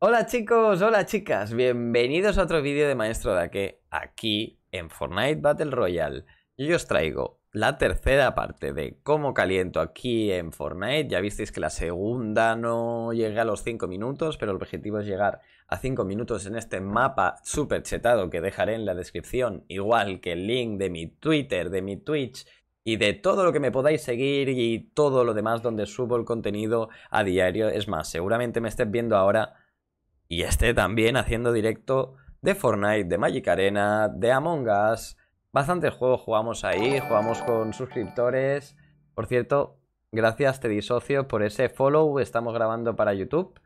Hola chicos, hola chicas, bienvenidos a otro vídeo de Maestro Daque aquí en Fortnite Battle Royale. Yo os traigo la tercera parte de cómo caliento aquí en Fortnite. Ya visteis que la segunda no llegué a los 5 minutos, pero el objetivo es llegar a 5 minutos en este mapa súper chetado que dejaré en la descripción, igual que el link de mi Twitter, de mi Twitch y de todo lo que me podáis seguir y todo lo demás donde subo el contenido a diario. Es más, seguramente me estés viendo ahora y esté también haciendo directo de Fortnite, de Magic Arena, de Among Us. Bastantes juegos jugamos ahí, jugamos con suscriptores. Por cierto, gracias Te Disocio por ese follow, estamos grabando para YouTube.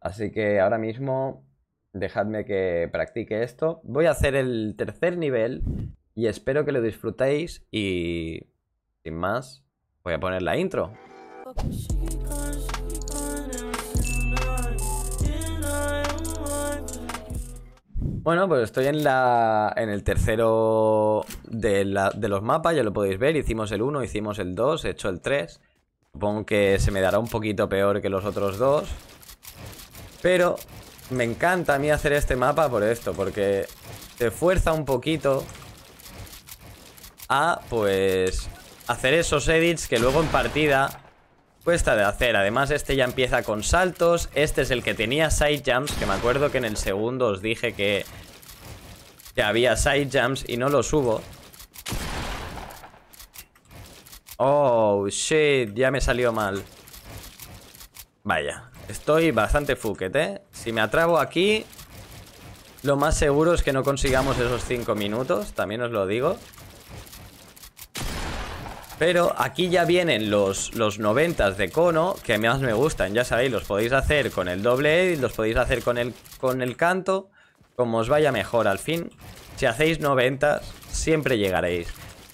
Así que ahora mismo dejadme que practique esto. Voy a hacer el tercer nivel y espero que lo disfrutéis y sin más voy a poner la intro. Bueno, pues estoy en la en el tercero de, de los mapas, ya lo podéis ver. Hicimos el 1, hicimos el 2, he hecho el 3. Supongo que se me dará un poquito peor que los otros dos. Pero me encanta a mí hacer este mapa por esto, porque te fuerza un poquito a, pues, hacer esos edits que luego en partida cuesta de hacer. Además, este ya empieza con saltos. Este es el que tenía side jumps, que me acuerdo que en el segundo os dije que, que había side jumps y no lo subo. Oh, shit, ya me salió mal. Vaya, estoy bastante fucket, ¿eh? Si me atrabo aquí, lo más seguro es que no consigamos esos 5 minutos, también os lo digo. Pero aquí ya vienen los, los 90 de cono que más me gustan. Ya sabéis, los podéis hacer con el doble edit, los podéis hacer con el, con el canto, como os vaya mejor al fin. Si hacéis 90 siempre llegaréis.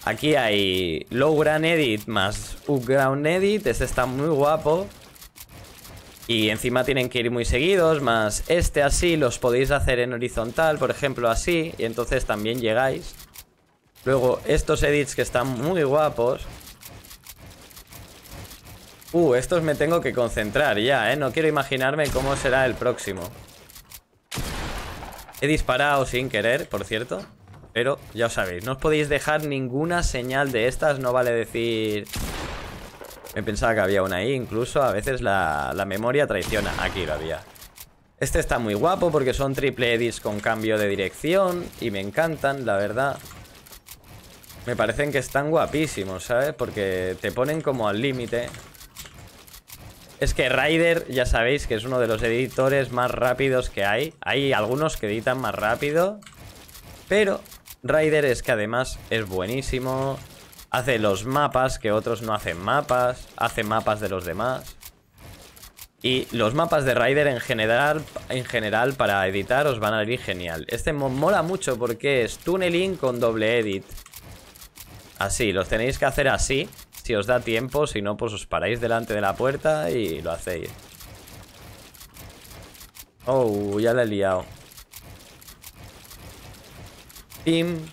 Aquí hay low ground edit más up ground edit. Este está muy guapo. Y encima tienen que ir muy seguidos, más este así, los podéis hacer en horizontal, por ejemplo así, y entonces también llegáis. Luego estos edits que están muy guapos. Uh, estos me tengo que concentrar ya, ¿eh? No quiero imaginarme cómo será el próximo. He disparado sin querer, por cierto. Pero ya os sabéis, no os podéis dejar ninguna señal de estas. No vale decir... Me pensaba que había una ahí. Incluso a veces la, la memoria traiciona. Aquí lo había. Este está muy guapo porque son triple edits con cambio de dirección. Y me encantan, la verdad. Me parecen que están guapísimos, ¿sabes? Porque te ponen como al límite es que Ryder, ya sabéis que es uno de los editores más rápidos que hay. Hay algunos que editan más rápido. Pero Ryder es que además es buenísimo. Hace los mapas que otros no hacen mapas. Hace mapas de los demás. Y los mapas de Ryder en general, en general para editar os van a ir genial. Este mola mucho porque es tunneling con doble edit. Así, los tenéis que hacer así Si os da tiempo, si no, pues os paráis delante de la puerta Y lo hacéis Oh, ya la he liado Pim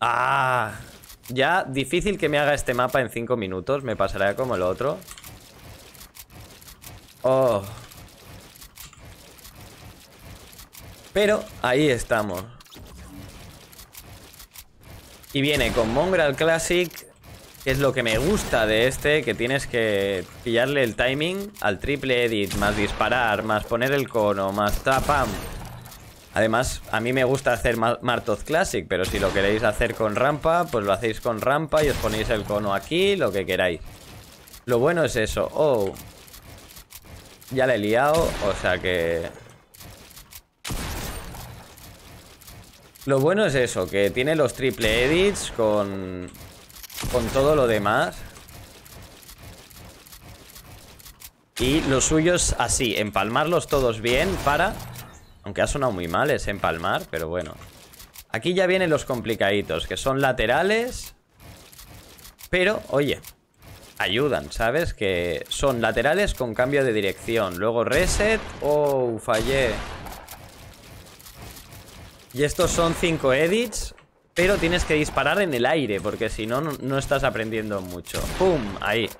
Ah Ya difícil que me haga este mapa en 5 minutos Me pasará como el otro Oh Pero ahí estamos y viene con Mongrel Classic, que es lo que me gusta de este, que tienes que pillarle el timing al triple edit, más disparar, más poner el cono, más tapam. Además, a mí me gusta hacer Martoz Classic, pero si lo queréis hacer con rampa, pues lo hacéis con rampa y os ponéis el cono aquí, lo que queráis. Lo bueno es eso. Oh, ya le he liado, o sea que Lo bueno es eso, que tiene los triple edits con, con todo lo demás. Y los suyos así, empalmarlos todos bien para... Aunque ha sonado muy mal es empalmar, pero bueno. Aquí ya vienen los complicaditos, que son laterales. Pero, oye, ayudan, ¿sabes? Que son laterales con cambio de dirección. Luego reset. Oh, fallé. Y estos son cinco edits Pero tienes que disparar en el aire Porque si no, no estás aprendiendo mucho ¡Pum! Ahí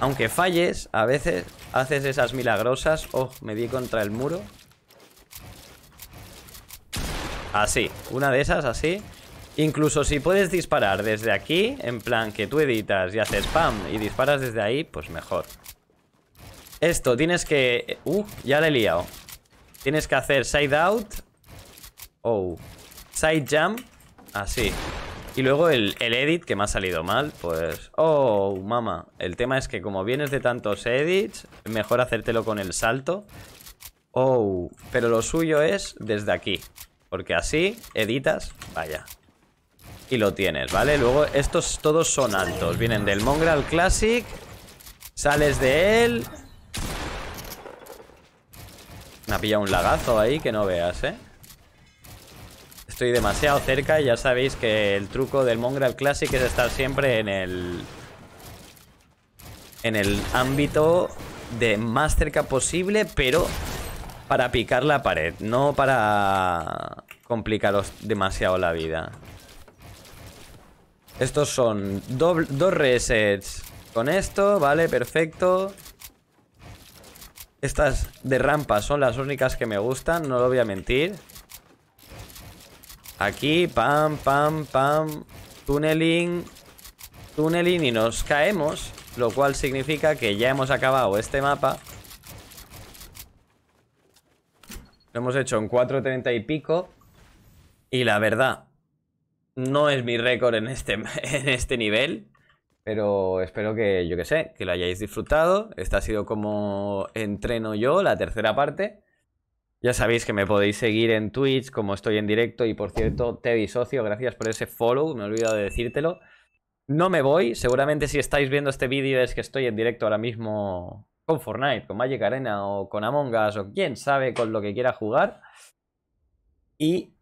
Aunque falles, a veces Haces esas milagrosas ¡Oh! Me di contra el muro Así, una de esas así Incluso si puedes disparar desde aquí En plan que tú editas y haces ¡Pam! Y disparas desde ahí, pues mejor Esto, tienes que... ¡Uh! Ya le he liado Tienes que hacer side out Oh. Side jump. Así. Y luego el, el, edit que me ha salido mal, pues... Oh, mama. El tema es que como vienes de tantos edits, mejor hacértelo con el salto. Oh, pero lo suyo es desde aquí. Porque así editas, vaya. Y lo tienes, ¿vale? Luego estos todos son altos. Vienen del Mongrel Classic. Sales de él. Me ha pillado un lagazo ahí que no veas, ¿eh? Estoy demasiado cerca y ya sabéis que el truco del Mongrel Classic es estar siempre en el... En el ámbito de más cerca posible, pero para picar la pared, no para complicaros demasiado la vida. Estos son dos resets con esto, vale, perfecto. Estas de rampa son las únicas que me gustan, no lo voy a mentir. Aquí, pam, pam, pam. tunelín, tunelín y nos caemos. Lo cual significa que ya hemos acabado este mapa. Lo hemos hecho en 4.30 y pico. Y la verdad, no es mi récord en este, en este nivel. Pero espero que, yo que sé, que lo hayáis disfrutado. Esta ha sido como entreno yo, la tercera parte. Ya sabéis que me podéis seguir en Twitch, como estoy en directo. Y por cierto, Teddy Socio, gracias por ese follow, me he olvidado de decírtelo. No me voy, seguramente si estáis viendo este vídeo es que estoy en directo ahora mismo con Fortnite, con Magic Arena o con Among Us o quién sabe con lo que quiera jugar. Y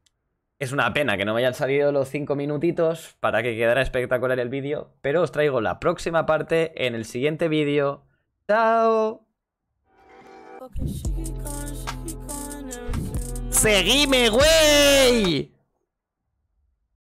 es una pena que no me hayan salido los cinco minutitos para que quedara espectacular el vídeo, pero os traigo la próxima parte en el siguiente vídeo. ¡Chao! Seguime, güey.